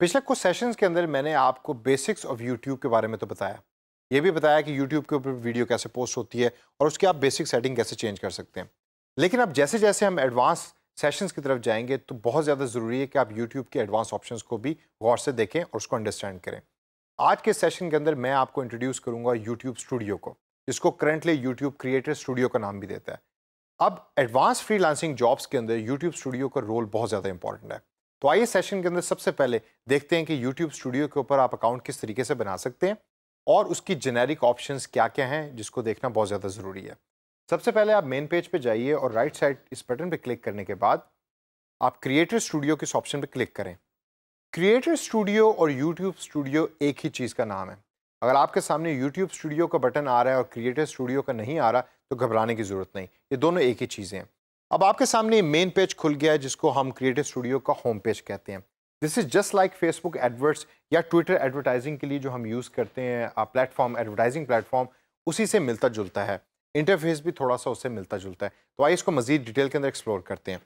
पिछले कुछ सेशंस के अंदर मैंने आपको बेसिक्स ऑफ यूट्यूब के बारे में तो बताया ये भी बताया कि यूट्यूब के ऊपर वीडियो कैसे पोस्ट होती है और उसकी आप बेसिक सेटिंग कैसे चेंज कर सकते हैं लेकिन अब जैसे जैसे हम एडवांस सेशंस की तरफ जाएंगे तो बहुत ज़्यादा ज़रूरी है कि आप यूट्यूब के एडवांस ऑप्शन को भी गौर से देखें और उसको अंडरस्टैंड करें आज के सेशन के अंदर मैं आपको इंट्रोड्यूस करूँगा यूट्यूब स्टूडियो को जिसको करंटली यूट्यूब क्रिएटर स्टूडियो का नाम भी देता है अब एडवांस फ्री जॉब्स के अंदर यूट्यूब स्टूडियो का रोल बहुत ज़्यादा इंपॉर्टेंट है तो आइए सेशन के अंदर सबसे पहले देखते हैं कि यूट्यूब स्टूडियो के ऊपर आप अकाउंट किस तरीके से बना सकते हैं और उसकी जेनेरिक ऑप्शन क्या क्या हैं जिसको देखना बहुत ज़्यादा ज़रूरी है सबसे पहले आप मेन पेज पे जाइए और राइट साइड इस बटन पे क्लिक करने के बाद आप क्रिएटर स्टूडियो के इस ऑप्शन पे क्लिक करें क्रिएटर स्टूडियो और यूट्यूब स्टूडियो एक ही चीज़ का नाम है अगर आपके सामने यूट्यूब स्टूडियो का बटन आ रहा है और क्रिएटर स्टूडियो का नहीं आ रहा तो घबराने की ज़रूरत नहीं ये दोनों एक ही चीज़ें हैं अब आपके सामने मेन पेज खुल गया है जिसको हम क्रिएटिव स्टूडियो का होम पेज कहते हैं this is just like Facebook adverts या ट्विटर एडवर्टाइजिंग के लिए जो हम यूज़ करते हैं प्लेटफॉर्म एडवर्टाइजिंग प्लेटफॉर्म उसी से मिलता जुलता है इंटरफेस भी थोड़ा सा उससे मिलता जुलता है तो आइए इसको मज़ीद डिटेल के अंदर एक्सप्लोर करते हैं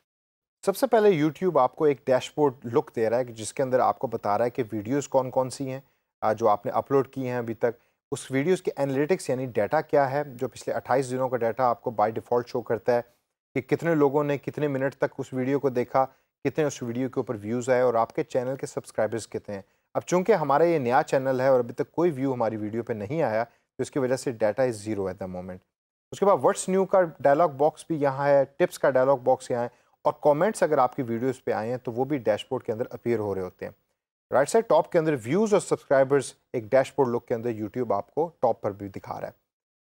सबसे पहले यूट्यूब आपको एक डैशबोर्ड लुक दे रहा है जिसके अंदर आपको बता रहा है कि वीडियोज़ कौन कौन सी हैं जो आपने अपलोड की हैं अभी तक उस वीडियोज़ के एनालिटिक्स यानी डाटा क्या है जो पिछले 28 दिनों का डाटा आपको बाय डिफ़ॉल्ट शो करता है कि कितने लोगों ने कितने मिनट तक उस वीडियो को देखा कितने उस वीडियो के ऊपर व्यूज़ आए और आपके चैनल के सब्सक्राइबर्स कितने हैं अब चूंकि हमारा ये नया चैनल है और अभी तक कोई व्यू हमारी वीडियो पे नहीं आया तो इसकी वजह से data is zero at the moment उसके बाद व्हाट्स न्यू का डायलॉग बॉक्स भी यहाँ है टिप्स का डायलॉग बॉक्स यहाँ है और कॉमेंट्स अगर आपकी वीडियोज़ पर आए हैं तो वो भी डैशबोर्ड के अंदर अपीयर हो रहे होते हैं राइट साइड टॉप के अंदर व्यूज़ और सब्सक्राइबर्स एक डैशबोर्ड लुक के अंदर यूट्यूब आपको टॉप पर भी दिखा रहा है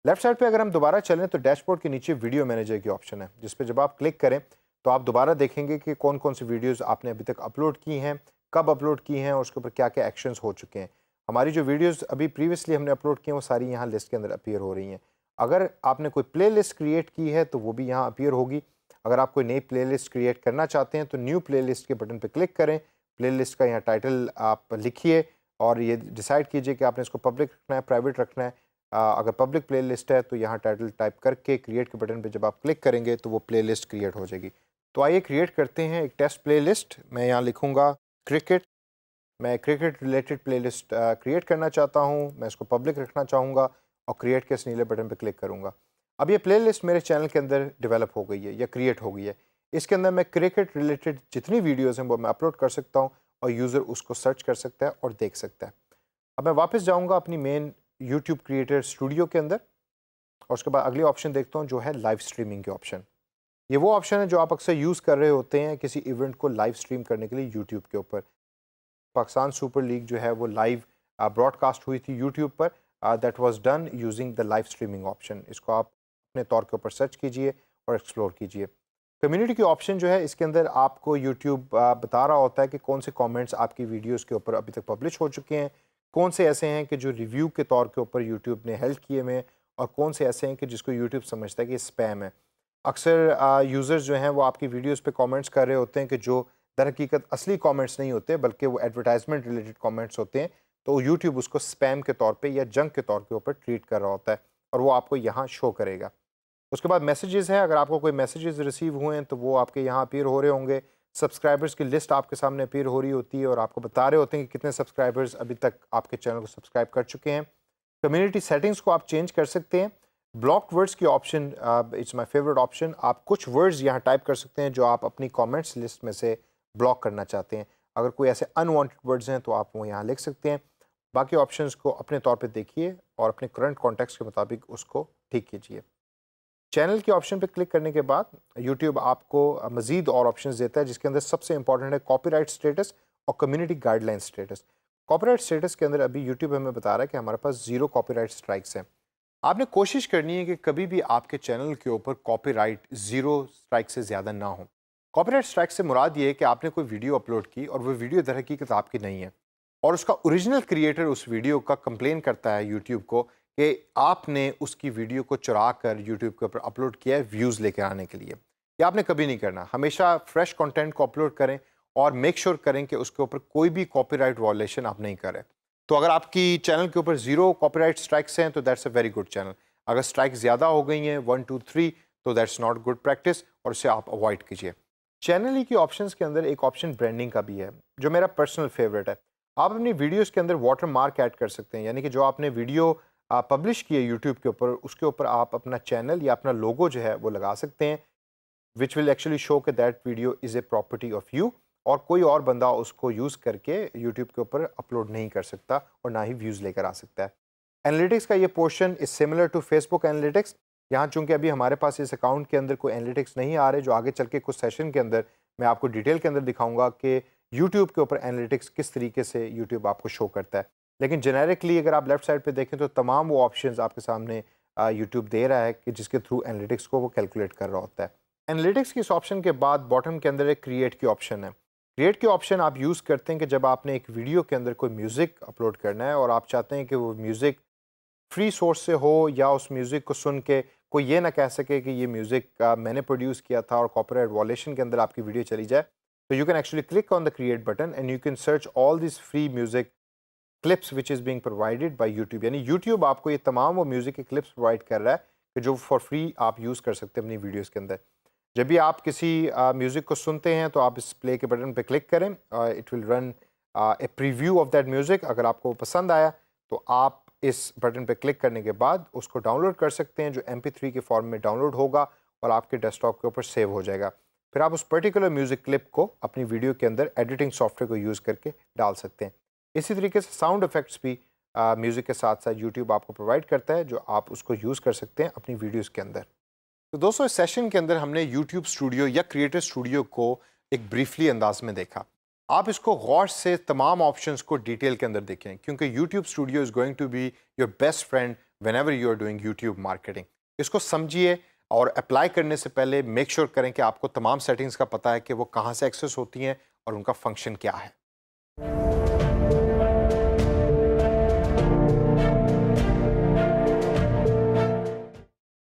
लेफ्ट साइड पे अगर हम दोबारा चलें तो डैशबोर्ड के नीचे वीडियो मैनेजर की ऑप्शन है जिस पर जब आप क्लिक करें तो आप दोबारा देखेंगे कि कौन कौन सी वीडियोस आपने अभी तक अपलोड की हैं कब अपलोड की हैं और उसके ऊपर क्या क्या एक्शंस हो चुके हैं हमारी जो वीडियोस अभी प्रीवियसली हमने अपलोड की हैं वो सारी यहाँ लिस्ट के अंदर अपीयर हो रही हैं अगर आपने कोई प्ले क्रिएट की है तो वो भी यहाँ अपीयर होगी अगर आप कोई नई प्ले क्रिएट करना चाहते हैं तो न्यू प्ले के बटन पर क्लिक करें प्ले का यहाँ टाइटल आप लिखिए और ये डिसाइड कीजिए कि आपने इसको पब्लिक रखना है प्राइवेट रखना है अगर पब्लिक प्ले लिस्ट है तो यहाँ टाइटल टाइप करके क्रिएट के बटन पर जब आप क्लिक करेंगे तो वो प्ले लिस्ट क्रिएट हो जाएगी तो आइए क्रिएट करते हैं एक टेस्ट प्ले लिस्ट मैं यहाँ लिखूँगा क्रिकेट मैं cricket related playlist create करना चाहता हूँ मैं इसको पब्लिक रखना चाहूँगा और क्रिएट के इस नीले बटन पर क्लिक करूँगा अब ये प्ले लिस्ट मेरे चैनल के अंदर डिवेलप हो गई है या क्रिएट हो गई है इसके अंदर मैं क्रिकेट रिलेटेड जितनी वीडियोज़ हैं वो मैं अपलोड कर सकता हूँ और यूज़र उसको सर्च कर सकता है और देख सकता है अब मैं वापस जाऊँगा अपनी मेन यूट्यूब क्रिएटर स्टूडियो के अंदर और उसके बाद अगले ऑप्शन देखता हूँ जो है लाइव स्ट्रीमिंग के ऑप्शन ये वो ऑप्शन है जो आप अक्सर यूज़ कर रहे होते हैं किसी इवेंट को लाइव स्ट्रीम करने के लिए यूट्यूब के ऊपर पाकिस्तान सुपर लीग जो है वो लाइव ब्रॉडकास्ट हुई थी यूट्यूब पर that was done using the live streaming option इसको आप अपने तौर के ऊपर सर्च कीजिए और एक्सप्लोर कीजिए कम्युनिटी की ऑप्शन जो है इसके अंदर आपको यूट्यूब बता रहा होता है कि कौन से कमेंट्स आपकी वीडियोस के ऊपर अभी तक पब्लिश हो चुके हैं कौन से ऐसे हैं कि जो रिव्यू के तौर के ऊपर यूट्यूब ने हेल्प किए हुए हैं और कौन से ऐसे हैं कि जिसको यूट्यूब समझता है कि स्पैम है अक्सर यूज़र्स जो हैं वो आपकी वीडियोज़ पर कॉमेंट्स कर रहे होते हैं कि जो दर हकीकत असली कॉमेंट्स नहीं होते बल्कि वो एडवर्टाइजमेंट रिलेटेड कॉमेंट्स होते हैं तो यूट्यूब उसको स्पैम के तौर पर या जंक के तौर के ऊपर ट्रीट कर रहा होता है और वो आपको यहाँ शो करेगा उसके बाद मैसेजेस हैं अगर आपको कोई मैसेजेस रिसीव हुए हैं तो वो आपके यहाँ अपीयर हो रहे होंगे सब्सक्राइबर्स की लिस्ट आपके सामने अपीयर हो रही होती है और आपको बता रहे होते हैं कि कितने सब्सक्राइबर्स अभी तक आपके चैनल को सब्सक्राइब कर चुके हैं कम्युनिटी सेटिंग्स को आप चेंज कर सकते हैं ब्लॉक वर्ड्स की option it's my favourite option आप कुछ वर्ड्स यहाँ टाइप कर सकते हैं जो आप अपनी कॉमेंट्स लिस्ट में से ब्लॉक करना चाहते हैं अगर कोई ऐसे अनवॉन्टेड वर्ड्स हैं तो आप वो यहाँ लिख सकते हैं बाकी ऑप्शन को अपने तौर पर देखिए और अपने करंट कॉन्टेक्ट के मुताबिक उसको ठीक कीजिए चैनल के ऑप्शन पर क्लिक करने के बाद यूट्यूब आपको मज़ीद और ऑप्शन देता है जिसके अंदर सबसे इंपॉर्टेंट है राइट स्टेटस और community guideline status copyright status के अंदर अभी यूट्यूब हमें बता रहा है कि हमारे पास ज़ीरो कॉपीराइट स्ट्राइक्स हैं आपने कोशिश करनी है कि कभी भी आपके चैनल के ऊपर कॉपीराइट ज़ीरो स्ट्राइक से ज़्यादा ना हो कॉपीराइट स्ट्राइक से मुराद ये है कि आपने कोई वीडियो अपलोड की और वो वीडियो दर हकीकत आपकी नहीं है और उसका ओरिजिनल क्रिएटर उस वीडियो का कंप्लेन करता है यूट्यूब को कि आपने उसकी वीडियो को चुरा कर यूट्यूब के ऊपर अपलोड किया है व्यूज़ लेकर आने के लिए ये आपने कभी नहीं करना हमेशा फ्रेश कंटेंट को अपलोड करें और मेक श्योर sure करें कि उसके ऊपर कोई भी कॉपीराइट वॉलेशन आप नहीं करें तो अगर आपकी चैनल के ऊपर ज़ीरो कॉपीराइट स्ट्राइक्स हैं तो that's a very good channel अगर स्ट्राइक ज़्यादा हो गई हैं वन टू थ्री तो दैट्स नॉट गुड प्रैक्टिस और उसे आप अवॉइड कीजिए चैनल ही के ऑप्शंस के अंदर एक ऑप्शन ब्रांडिंग का भी है जो मेरा पर्सनल फेवरेट है आप अपनी वीडियोस के अंदर वाटर मार्क ऐड कर सकते हैं यानी कि जो आपने वीडियो आप पब्लिश किए यूट्यूब के ऊपर उसके ऊपर आप अपना चैनल या अपना लोगो जो है वो लगा सकते हैं विच विल एक्चुअली शो के that video is a property of you और कोई और बंदा उसको यूज़ करके यूट्यूब के ऊपर अपलोड नहीं कर सकता और ना ही व्यूज़ लेकर आ सकता है एनालिटिक्स का ये portion is similar to Facebook analytics यहाँ चूँकि अभी हमारे पास इस अकाउंट के अंदर कोई एनालिटिक्स नहीं आ रहे जो आगे चल के कुछ सेशन के अंदर मैं आपको डिटेल के अंदर दिखाऊंगा कि यूट्यूब के ऊपर एनालिटिक्स किस तरीके से यूट्यूब आपको शो करता है लेकिन जेनेरिकली अगर आप लेफ्ट साइड पे देखें तो तमाम वो ऑप्शन आपके सामने यूट्यूब दे रहा है कि जिसके थ्रू एनालिटिक्स को वो कैलकुलेट कर रहा होता है एनालिटिक्स की इस ऑप्शन के बाद बॉटम के अंदर एक क्रिएट की ऑप्शन है क्रिएट की ऑप्शन आप यूज़ करते हैं कि जब आपने एक वीडियो के अंदर कोई म्यूज़िक अपलोड करना है और आप चाहते हैं कि वो म्यूज़िक फ्री सोर्स से हो या उस म्यूज़िक को सुन के कोई ये ना कह सके कि ये म्यूज़िक मैंने प्रोड्यूस किया था और कॉपरेट वॉलेशन के अंदर आपकी वीडियो चली जाए तो you can actually click on the create button and you can search all this free music clips which is being provided by YouTube यानी यूट्यूब आपको ये तमाम वो म्यूज़िक के क्लिप्स प्रोवाइड कर रहा है कि जो फॉर फ्री आप यूज़ कर सकते हैं अपनी वीडियोज़ के अंदर जब भी आप किसी म्यूज़िक को सुनते हैं तो आप इस प्ले के बटन पर क्लिक करें it will run a preview of that music अगर आपको पसंद आया तो आप इस बटन पर क्लिक करने के बाद उसको डाउनलोड कर सकते हैं जो एम के फॉर्म में डाउनलोड होगा और आपके डेस्कटॉप के ऊपर सेव हो जाएगा फिर आप उस पर्टिकुलर म्यूज़िक क्लिप को अपनी वीडियो के अंदर एडिटिंग सॉफ्टवेयर को यूज़ करके डाल सकते हैं इसी तरीके से साउंड इफ़ेक्ट्स भी म्यूज़िक के साथ साथ यूट्यूब आपको प्रोवाइड करता है जो आप उसको यूज़ कर सकते हैं अपनी वीडियोज़ के अंदर तो दोस्तों इस सेशन के अंदर हमने यूट्यूब स्टूडियो या क्रिएटर स्टूडियो को एक ब्रीफली अंदाज में देखा आप इसको गौर से तमाम ऑप्शंस को डिटेल के अंदर देखें क्योंकि YouTube studio is going to be your best friend whenever you are doing YouTube marketing इसको समझिए और अप्लाई करने से पहले मेक श्योर sure करें कि आपको तमाम सेटिंग्स का पता है कि वो कहाँ से एक्सेस होती हैं और उनका फंक्शन क्या है